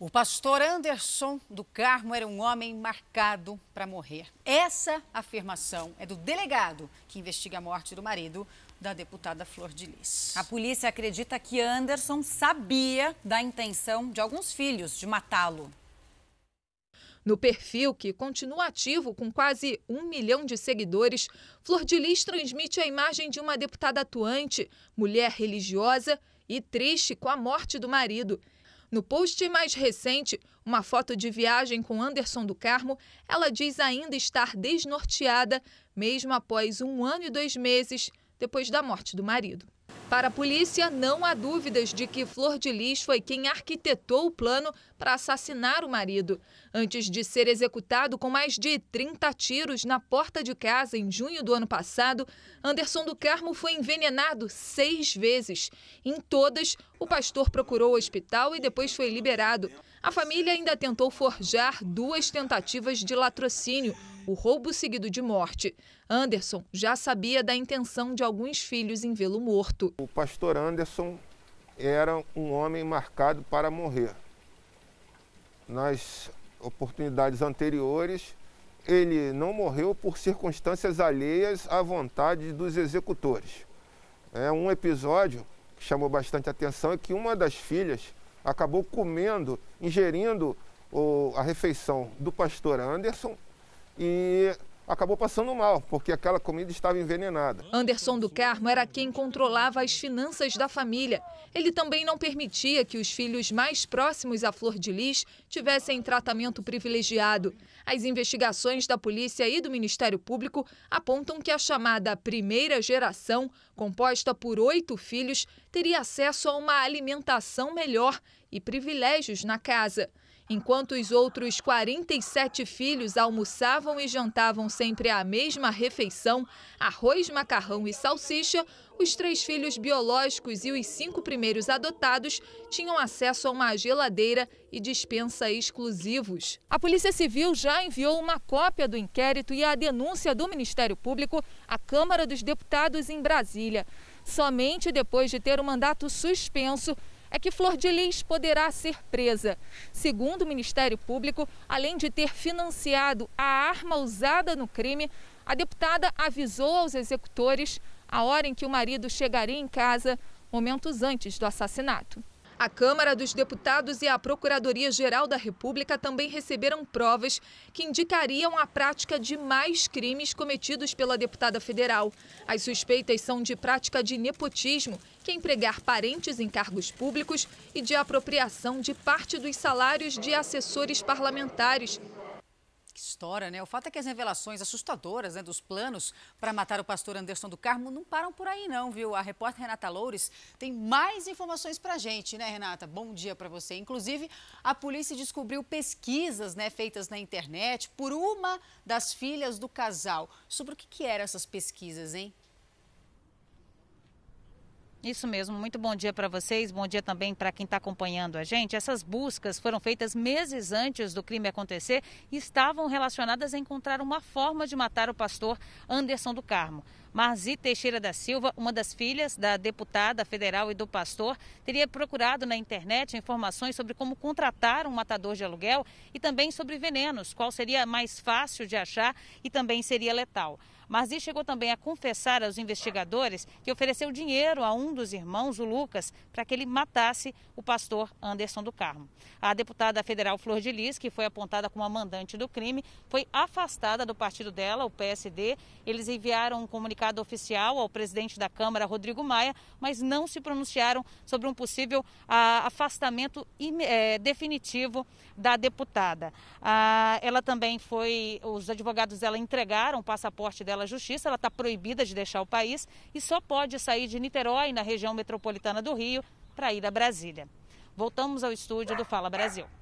O pastor Anderson do Carmo era um homem marcado para morrer. Essa afirmação é do delegado que investiga a morte do marido da deputada Flor de Lis. A polícia acredita que Anderson sabia da intenção de alguns filhos de matá-lo. No perfil, que continua ativo com quase um milhão de seguidores, Flor de Lis transmite a imagem de uma deputada atuante, mulher religiosa e triste com a morte do marido. No post mais recente, uma foto de viagem com Anderson do Carmo, ela diz ainda estar desnorteada, mesmo após um ano e dois meses depois da morte do marido. Para a polícia, não há dúvidas de que Flor de Lis foi quem arquitetou o plano para assassinar o marido. Antes de ser executado com mais de 30 tiros na porta de casa em junho do ano passado, Anderson do Carmo foi envenenado seis vezes. Em todas, o pastor procurou o hospital e depois foi liberado. A família ainda tentou forjar duas tentativas de latrocínio, o roubo seguido de morte. Anderson já sabia da intenção de alguns filhos em vê-lo morto. O pastor Anderson era um homem marcado para morrer. Nas oportunidades anteriores, ele não morreu por circunstâncias alheias à vontade dos executores. É um episódio chamou bastante atenção é que uma das filhas acabou comendo, ingerindo o, a refeição do pastor Anderson e acabou passando mal, porque aquela comida estava envenenada. Anderson do Carmo era quem controlava as finanças da família. Ele também não permitia que os filhos mais próximos à Flor de Lis tivessem tratamento privilegiado. As investigações da polícia e do Ministério Público apontam que a chamada primeira geração, composta por oito filhos, teria acesso a uma alimentação melhor e privilégios na casa. Enquanto os outros 47 filhos almoçavam e jantavam sempre a mesma refeição, arroz, macarrão e salsicha, os três filhos biológicos e os cinco primeiros adotados tinham acesso a uma geladeira e dispensa exclusivos. A Polícia Civil já enviou uma cópia do inquérito e a denúncia do Ministério Público à Câmara dos Deputados em Brasília. Somente depois de ter o mandato suspenso, é que Flor de Lis poderá ser presa. Segundo o Ministério Público, além de ter financiado a arma usada no crime, a deputada avisou aos executores a hora em que o marido chegaria em casa, momentos antes do assassinato. A Câmara dos Deputados e a Procuradoria-Geral da República também receberam provas que indicariam a prática de mais crimes cometidos pela deputada federal. As suspeitas são de prática de nepotismo, que é empregar parentes em cargos públicos, e de apropriação de parte dos salários de assessores parlamentares, que história, né? O fato é que as revelações assustadoras né, dos planos para matar o pastor Anderson do Carmo não param por aí, não, viu? A repórter Renata Loures tem mais informações para gente, né, Renata? Bom dia para você. Inclusive, a polícia descobriu pesquisas né, feitas na internet por uma das filhas do casal. Sobre o que, que eram essas pesquisas, hein? Isso mesmo, muito bom dia para vocês, bom dia também para quem está acompanhando a gente. Essas buscas foram feitas meses antes do crime acontecer e estavam relacionadas a encontrar uma forma de matar o pastor Anderson do Carmo. Marzi Teixeira da Silva, uma das filhas da deputada federal e do pastor, teria procurado na internet informações sobre como contratar um matador de aluguel e também sobre venenos, qual seria mais fácil de achar e também seria letal. Marzi chegou também a confessar aos investigadores que ofereceu dinheiro a um dos irmãos, o Lucas, para que ele matasse o pastor Anderson do Carmo. A deputada federal Flor de Lis, que foi apontada como a mandante do crime, foi afastada do partido dela, o PSD. Eles enviaram um comunicado comunicado oficial ao presidente da Câmara, Rodrigo Maia, mas não se pronunciaram sobre um possível ah, afastamento é, definitivo da deputada. Ah, ela também foi, os advogados dela entregaram o passaporte dela à justiça, ela está proibida de deixar o país e só pode sair de Niterói, na região metropolitana do Rio, para ir a Brasília. Voltamos ao estúdio do Fala Brasil.